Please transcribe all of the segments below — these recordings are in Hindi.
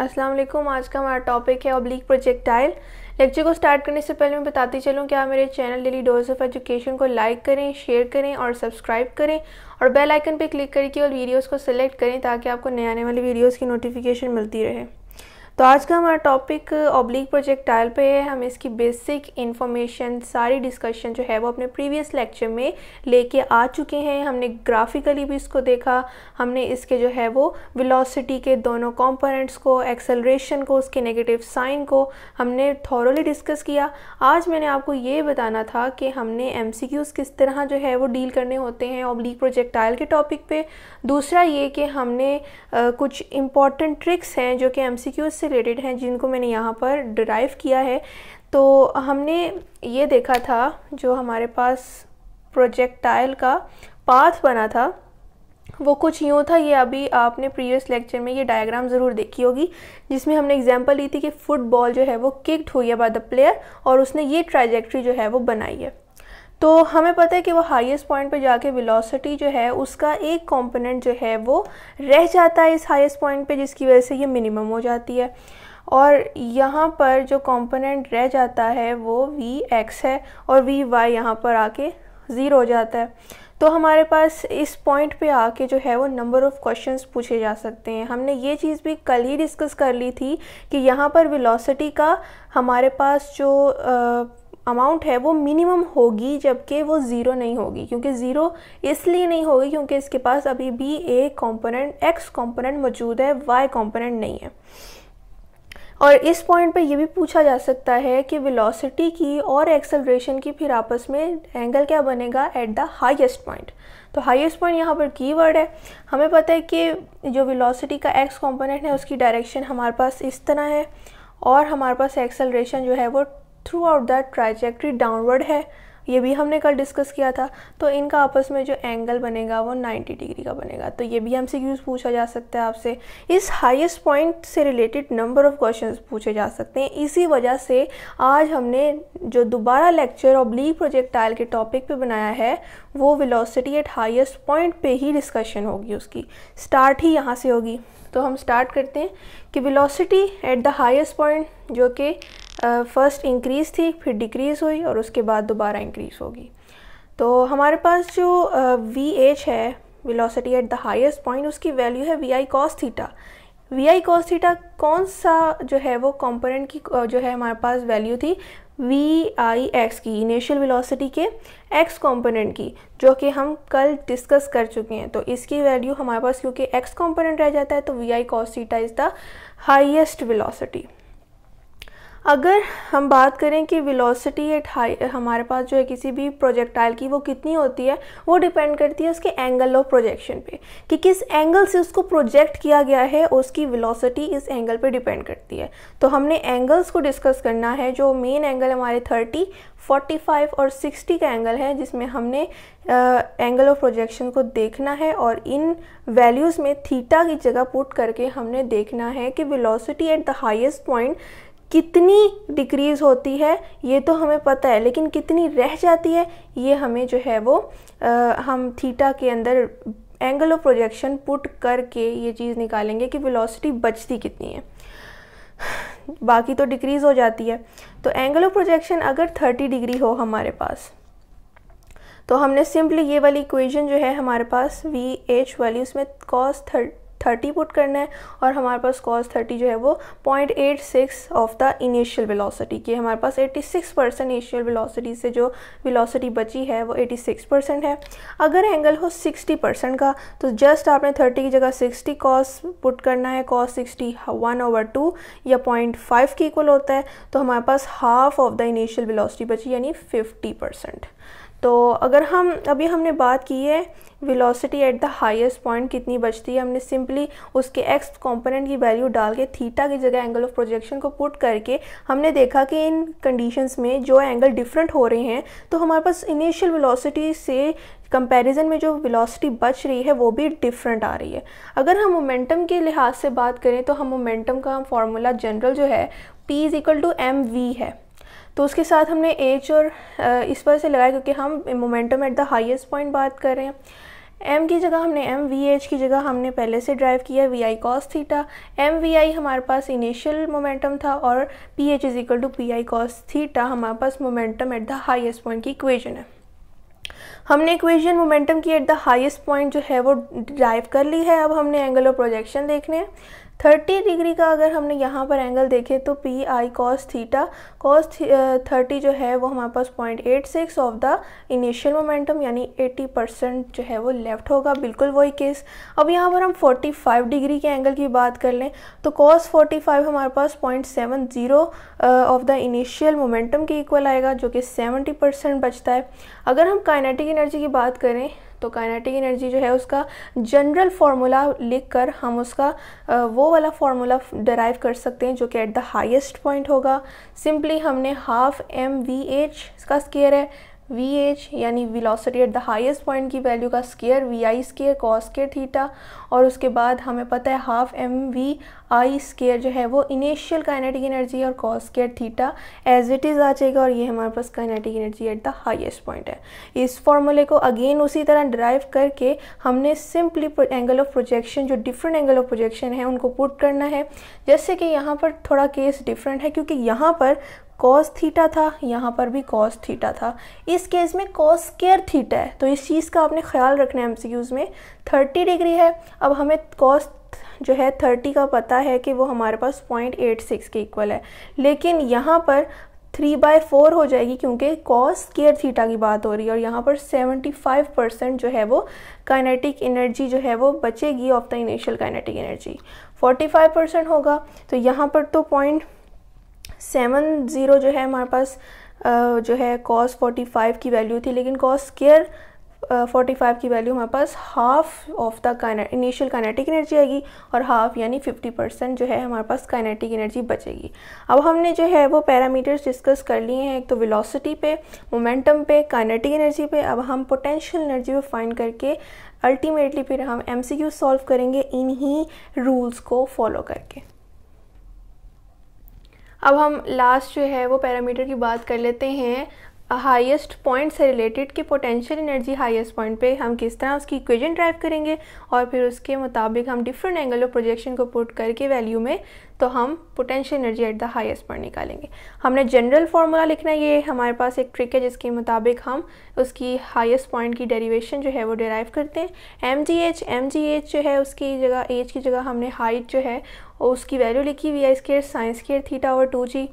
अस्सलाम वालेकुम आज का हमारा टॉपिक है ऑब्लिक प्रोजेक्टाइल लेक्चर को स्टार्ट करने से पहले मैं बताती चलूँ कि आप मेरे channel daily dose of education को लाइक करें शेयर करें और सब्सक्राइब करें और बेल आइकन पर क्लिक करके और वीडियोस को सिलेक्ट करें ताकि आपको नए आने वाली वीडियोस की नोटिफिकेशन मिलती रहे तो आज का हमारा टॉपिक ऑब्लिक प्रोजेक्टाइल पे है हम इसकी बेसिक इन्फॉर्मेशन सारी डिस्कशन जो है वो अपने प्रीवियस लेक्चर में लेके आ चुके हैं हमने ग्राफिकली भी इसको देखा हमने इसके जो है वो वेलोसिटी के दोनों कंपोनेंट्स को एक्सेलरेशन को उसके नेगेटिव साइन को हमने थॉरली डिस्कस किया आज मैंने आपको ये बताना था कि हमने एम किस तरह जो है वो डील करने होते हैं ऑब्लिक प्रोजेक्टाइल के टॉपिक पर दूसरा ये कि हमने आ, uh, कुछ इंपॉर्टेंट ट्रिक्स हैं जो कि एम से से रिलेटेड हैं जिनको मैंने यहाँ पर ड्राइव किया है तो हमने ये देखा था जो हमारे पास प्रोजेक्टाइल का पाथ बना था वो कुछ यूँ था ये अभी आपने प्रीवियस लेक्चर में ये डायग्राम ज़रूर देखी होगी जिसमें हमने एग्जांपल ली थी कि फुटबॉल जो है वो किक्ड हुई है बाय द प्लेयर और उसने ये ट्राइजेक्ट्री जो है वो बनाई है तो हमें पता है कि वो हाईएस्ट पॉइंट पे जाके वेलोसिटी जो है उसका एक कंपोनेंट जो है वो रह जाता है इस हाईएस्ट पॉइंट पे जिसकी वजह से ये मिनिमम हो जाती है और यहाँ पर जो कंपोनेंट रह जाता है वो वी एक्स है और वी वाई यहाँ पर आके ज़ीरो हो जाता है तो हमारे पास इस पॉइंट पे आके जो है वो नंबर ऑफ़ क्वेश्चंस पूछे जा सकते हैं हमने ये चीज़ भी कल ही डिस्कस कर ली थी कि यहाँ पर वेलोसिटी का हमारे पास जो आ, अमाउंट है वो मिनिमम होगी जबकि वो ज़ीरो नहीं होगी क्योंकि ज़ीरो इसलिए नहीं होगी क्योंकि इसके पास अभी भी एक कंपोनेंट एक्स कंपोनेंट मौजूद है वाई कंपोनेंट नहीं है और इस पॉइंट पे ये भी पूछा जा सकता है कि वेलोसिटी की और एक्सेलरेशन की फिर आपस में एंगल क्या बनेगा एट द हाईएस्ट पॉइंट तो हाईएस्ट पॉइंट यहाँ पर कीवर्ड है हमें पता है कि जो वेलोसिटी का एक्स कंपोनेंट है उसकी डायरेक्शन हमारे पास इस तरह है और हमारे पास एक्सेलरेशन जो है वो throughout that trajectory downward है ये भी हमने कल डिस्कस किया था तो इनका आपस में जो एंगल बनेगा वो 90 डिग्री का बनेगा तो ये भी हमसे यूज़ पूछा जा सकता है आपसे इस हाईएस्ट पॉइंट से रिलेटेड नंबर ऑफ क्वेश्चन पूछे जा सकते हैं इसी वजह से आज हमने जो दोबारा लेक्चर ऑब्ली प्रोजेक्टाइल के टॉपिक पे बनाया है वो विलोसिटी एट हाइस्ट पॉइंट पर ही डिस्कशन होगी उसकी स्टार्ट ही यहाँ से होगी तो हम स्टार्ट करते हैं कि velocity at the highest point जो कि फ़र्स्ट इंक्रीज़ थी फिर डिक्रीज़ हुई और उसके बाद दोबारा इंक्रीज़ होगी तो हमारे पास जो वी uh, एच है velocity at the highest point उसकी वैल्यू है V I cos theta V I cos theta कौन सा जो है वो कंपोनेंट की जो है हमारे पास वैल्यू थी वी आई एक्स की इनिशियल वेलोसिटी के एक्स कंपोनेंट की जो कि हम कल डिस्कस कर चुके हैं तो इसकी वैल्यू हमारे पास क्योंकि एक्स कंपोनेंट रह जाता है तो V I cos theta is the highest velocity अगर हम बात करें कि वेलोसिटी एट हाई हमारे पास जो है किसी भी प्रोजेक्टाइल की वो कितनी होती है वो डिपेंड करती है उसके एंगल ऑफ प्रोजेक्शन पे कि किस एंगल से उसको प्रोजेक्ट किया गया है उसकी वेलोसिटी इस एंगल पे डिपेंड करती है तो हमने एंगल्स को डिस्कस करना है जो मेन एंगल हमारे 30, 45 और 60 का एंगल है जिसमें हमने एंगल ऑफ प्रोजेक्शन को देखना है और इन वैल्यूज़ में थीटा की जगह पुट करके हमने देखना है कि velocity at the highest point कितनी डिक्रीज़ होती है ये तो हमें पता है लेकिन कितनी रह जाती है ये हमें जो है वो आ, हम थीटा के अंदर एंगल ऑफ प्रोजेक्शन पुट करके ये चीज़ निकालेंगे कि वेलोसिटी बचती कितनी है बाकी तो डिक्रीज़ हो जाती है तो एंगल ऑफ प्रोजेक्शन अगर 30 डिग्री हो हमारे पास तो हमने सिंपली ये वाली इक्वेशन जो है हमारे पास वी एच वाली उसमें कॉस थर्ट थर्टी पुट करना है और हमारे पास कॉस थर्टी जो है वो point eight six of the initial velocity की हमारे पास eighty six percent initial velocity से जो वेलोसिटी बची है वो एटी सिक्स परसेंट है अगर एंगल हो सिक्सटी परसेंट का तो जस्ट आपने थर्टी की जगह सिक्सटी कॉस पुट करना है cos sixty one over two या पॉइंट फाइव के इक्वल होता है तो हमारे पास half of the initial velocity बची यानी फिफ्टी परसेंट तो अगर हम अभी हमने बात की है velocity at the highest point कितनी बचती है हमने सिंपली उसके एक्स कंपोनेंट की वैल्यू डाल के थीटा की जगह एंगल ऑफ प्रोजेक्शन को पुट करके हमने देखा कि इन कंडीशंस में जो एंगल डिफरेंट हो रहे हैं तो हमारे पास इनिशियल वेलोसिटी से कंपैरिजन में जो वेलोसिटी बच रही है वो भी डिफरेंट आ रही है अगर हम मोमेंटम के लिहाज से बात करें तो हम मोमेंटम का फॉर्मूला जनरल जो है P is equal to M V है तो उसके साथ हमने एच और इस वजह से लगाया क्योंकि हम momentum at the highest point बात कर रहे हैं एम की जगह हमने एम वी एच की जगह हमने पहले से ड्राइव किया V I cos theta M V I हमारे पास इनिशियल मोमेंटम था और P H is equal to P I cos theta हमारे पास momentum at the highest point की इक्वेशन है हमने इक्वेशन मोमेंटम की एट द हाईएस्ट पॉइंट जो है वो ड्राइव कर ली है अब हमने एंगल ऑफ प्रोजेक्शन देखने हैं थर्टी डिग्री का अगर हमने यहाँ पर एंगल देखे तो P I cos theta cos thirty जो है वो हमारे पास point eight six of the initial momentum यानी एटी परसेंट जो है वो लेफ्ट होगा बिल्कुल वही केस अब यहाँ पर हम फोर्टी फाइव डिग्री के एंगल की बात कर लें तो कॉस फोर्टी फाइव हमारे पास point seven zero of the initial momentum के इक्वल आएगा जो कि सेवेंटी परसेंट बचता है अगर हम काइनेटिक एनर्जी की बात करें तो काइनेटिक एनर्जी जो है उसका जनरल फार्मूला लिख कर हम उसका वो वाला फार्मूला डराइव कर सकते हैं जो कि एट द हाइस्ट पॉइंट होगा सिंपली हमने हाफ एम वी एच इसका स्केयर है वी एच यानी velocity at the highest point की वैल्यू का square V I square cos square theta और उसके बाद हमें पता है half M V I square जो है वो इनिशियल काइनेटिक एनर्जी और cos square theta as it is आ जाएगा और ये हमारे पास kinetic energy at the highest point है इस फॉर्मूले को अगेन उसी तरह ड्राइव करके हमने सिंपली एंगल ऑफ प्रोजेक्शन जो डिफरेंट एंगल ऑफ प्रोजेक्शन है उनको पुट करना है जैसे कि यहाँ पर थोड़ा केस डिफरेंट है क्योंकि यहाँ पर कॉस थीटा था यहाँ पर भी कॉस थीटा था इस केस में कॉस स्केयर थीटा है तो इस चीज़ का आपने ख्याल रखना है एम में थर्टी डिग्री है अब हमें कॉस जो है थर्टी का पता है कि वो हमारे पास पॉइंट एट सिक्स के इक्वल है लेकिन यहाँ पर थ्री बाय फोर हो जाएगी क्योंकि कॉस केयर थीटा की बात हो रही है और यहाँ पर सेवेंटी फाइव परसेंट जो है वो काइनेटिक एनर्जी जो है वो बचेगी of the initial kinetic energy forty five percent होगा तो यहाँ पर तो पॉइंट सेवन ज़ीरो जो है हमारे पास जो है कॉस फोर्टी फाइव की वैल्यू थी लेकिन कॉस केयर फोर्टी फाइव की वैल्यू हमारे पास half of the initial kinetic energy आएगी और हाफ यानी फिफ्टी परसेंट जो है हमारे पास काइनेटिक एनर्जी बचेगी अब हमने जो है वो पैरामीटर्स डिस्कस कर लिए हैं एक तो वेलोसिटी पे मोमेंटम पे काइनेटिक एनर्जी पे अब हम पोटेंशियल एनर्जी पे फाइंड करके अल्टीमेटली फिर हम एम सी क्यू सॉल्व करेंगे इन्हीं रूल्स को फॉलो करके अब हम लास्ट जो है वो पैरामीटर की बात कर लेते हैं हाइस्ट पॉइंट से रिलेटेड कि पोटेंशियल एनर्जी हाइस्ट पॉइंट पे हम किस तरह उसकी इक्वेजन ड्राइव करेंगे और फिर उसके मुताबिक हम डिफरेंट एंगल ऑफ प्रोजेक्शन को पुट करके वैल्यू में तो हम potential energy at the highest point निकालेंगे हमने जनरल फार्मूला लिखना ये हमारे पास एक ट्रिक है जिसके मुताबिक हम उसकी हाईएस्ट पॉइंट की डेरिवेशन जो है वो डेराइव करते हैं M G H M G H जो है उसकी जगह एच की जगह हमने हाइट जो है और उसकी वैल्यू लिखी हुई है स्केयर साइंस केयर थीटा और टू जी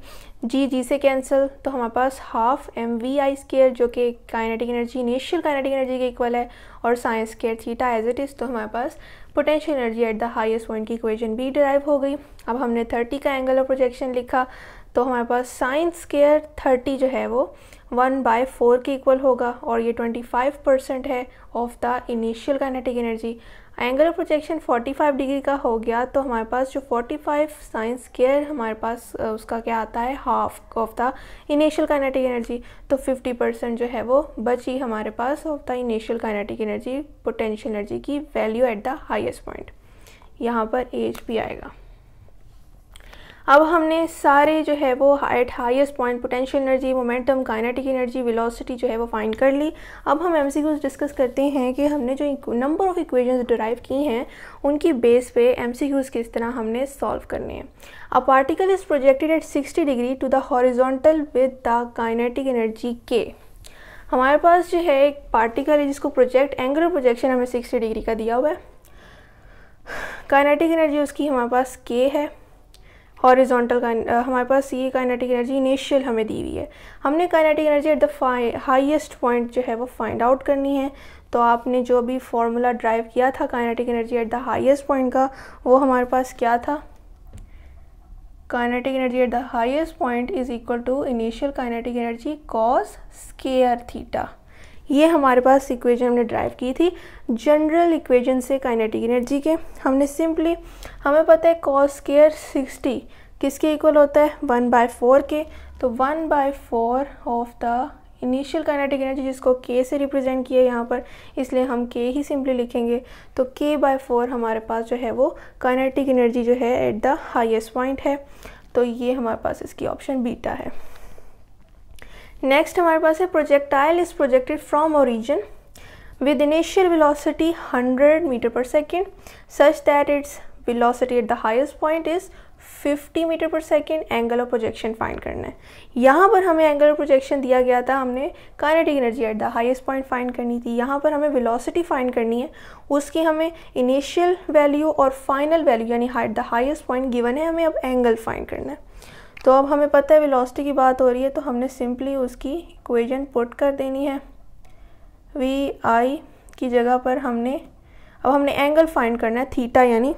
जी जी से कैंसिल तो हमारे पास half M V I square जो कि kinetic energy initial kinetic energy के इक्वल है और sine square theta as it is तो हमारे पास potential energy at the highest point की इक्वेशन भी डिराइव हो गई अब हमने थर्टी का एंगल ऑफ प्रोजेक्शन लिखा तो हमारे पास साइंस स्केयर थर्टी जो है वो वन बाय फोर के इक्वल होगा और ये ट्वेंटी फाइव परसेंट है of the initial kinetic energy angle of projection 45 degree का हो गया तो हमारे पास जो 45 साइंस स्केयर हमारे पास उसका क्या आता है half of the initial kinetic energy तो 50 परसेंट जो है वो बची हमारे पास of the initial kinetic energy potential energy की value at the highest point यहाँ पर एज भी आएगा अब हमने सारे जो है वो at highest point potential energy momentum kinetic energy velocity जो है वो फाइंड कर ली अब हम एम डिस्कस करते हैं कि हमने जो नंबर ऑफ़ इक्वेशंस डिराइव की हैं उनकी बेस पे एम किस तरह हमने सॉल्व करने हैं a particle is projected at 60 degree to the horizontal with the kinetic energy के हमारे पास जो है एक पार्टिकल है जिसको प्रोजेक्ट एंगुलर प्रोजेक्शन हमें सिक्सटी डिग्री का दिया हुआ है काइनेटिक एनर्जी उसकी हमारे पास के है हॉरिजॉन्टल हमारे पास ये काइनेटिक एनर्जी इनिशियल हमें दी हुई है हमने kinetic energy at the highest point जो है वो फाइंड आउट करनी है तो आपने जो भी फार्मूला ड्राइव किया था kinetic energy at the highest point का वो हमारे पास क्या था kinetic energy at the highest point is equal to initial kinetic energy cos square theta ये हमारे पास इक्वेजन हमने ड्राइव की थी जनरल इक्वेजन से काइनेटिक एनर्जी के हमने सिंपली हमें पता है कॉस केयर सिक्सटी किसके इक्वल होता है वन बाय फोर के तो one by four of the initial kinetic energy जिसको के से रिप्रेजेंट किया यहाँ पर इसलिए हम के ही सिंपली लिखेंगे तो के बाय फोर हमारे पास जो है वो काइनेटिक एनर्जी जो है एट द हाईएस्ट पॉइंट है तो ये हमारे पास इसकी ऑप्शन बीटा है नेक्स्ट हमारे पास है projectile is projected from origin with initial velocity 100 metre per second such that its velocity at the highest point is 50 metre per second angle of projection find करना है यहाँ पर हमें एंगल ऑफ प्रोजेक्शन दिया गया था हमने kinetic energy at the highest point find करनी थी यहाँ पर हमें विलोसिटी फाइंड करनी है उसकी हमें इनिशियल वैल्यू और फाइनल वैल्यू यानी height the highest point given है हमें अब एंगल फाइंड करना है तो अब हमें पता है वेलोसिटी की बात हो रही है तो हमने सिंपली उसकी इक्वेशन पुट कर देनी है वी आई की जगह पर हमने अब हमने एंगल फाइंड करना है थीटा यानी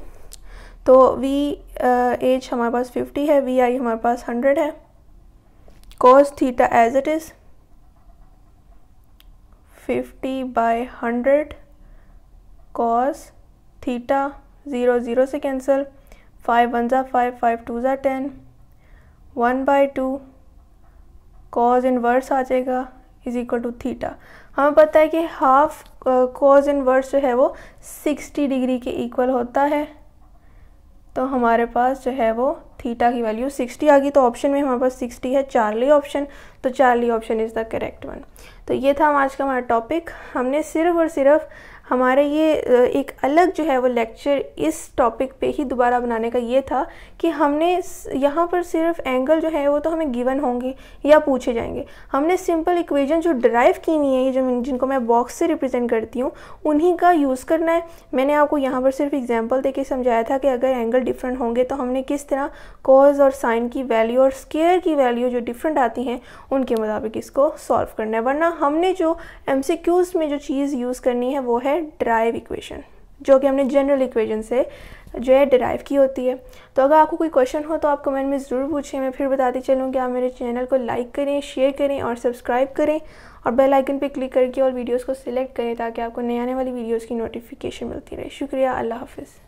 तो वी एच uh, हमारे पास 50 है वी आई हमारे पास 100 है cos theta as it is 50 by 100 cos theta zero zero से कैंसिल फाइव वन ज़ा फाइव फाइव टू ज़ा ten one by two cos inverse आ जाएगा इज इक्वल टू थीटा हमें पता है कि हाफ कॉज इनवर्स जो है वो सिक्सटी डिग्री के इक्वल होता है तो हमारे पास जो है वो थीटा की वैल्यू 60 आ गई तो ऑप्शन में हमारे पास 60 है चार्ली ऑप्शन तो Charlie option is the correct one तो ये था हम आज का हमारा टॉपिक हमने सिर्फ और सिर्फ हमारा ये एक अलग जो है वो लेक्चर इस टॉपिक पे ही दोबारा बनाने का ये था कि हमने यहाँ पर सिर्फ एंगल जो है वो तो हमें गिवन होंगे या पूछे जाएंगे हमने सिंपल इक्वेशन जो ड्राइव की नहीं है ये जो जिनको मैं बॉक्स से रिप्रेजेंट करती हूँ उन्हीं का यूज़ करना है मैंने आपको यहाँ पर सिर्फ एग्जाम्पल दे समझाया था कि अगर एंगल डिफरेंट होंगे तो हमने किस तरह कॉज और साइन की वैल्यू और स्केयर की वैल्यू जो डिफरेंट आती हैं उनके मुताबिक इसको सॉल्व करना है वरना हमने जो एम में जो चीज़ यूज़ करनी है वो है है ड्राइव इक्वेशन जो कि हमने जनरल इक्वेशन से जो है डिराइव की होती है तो अगर आपको कोई क्वेश्चन हो तो आप कमेंट में ज़रूर पूछें मैं फिर बताती चलूँ कि आप मेरे चैनल को लाइक करें शेयर करें और सब्सक्राइब करें और बेल आइकन पे क्लिक करके और वीडियोस को सिलेक्ट करें ताकि आपको नए आने वाली वीडियोस की नोटिफिकेशन मिलती रहे शुक्रिया अल्लाह हाफिज़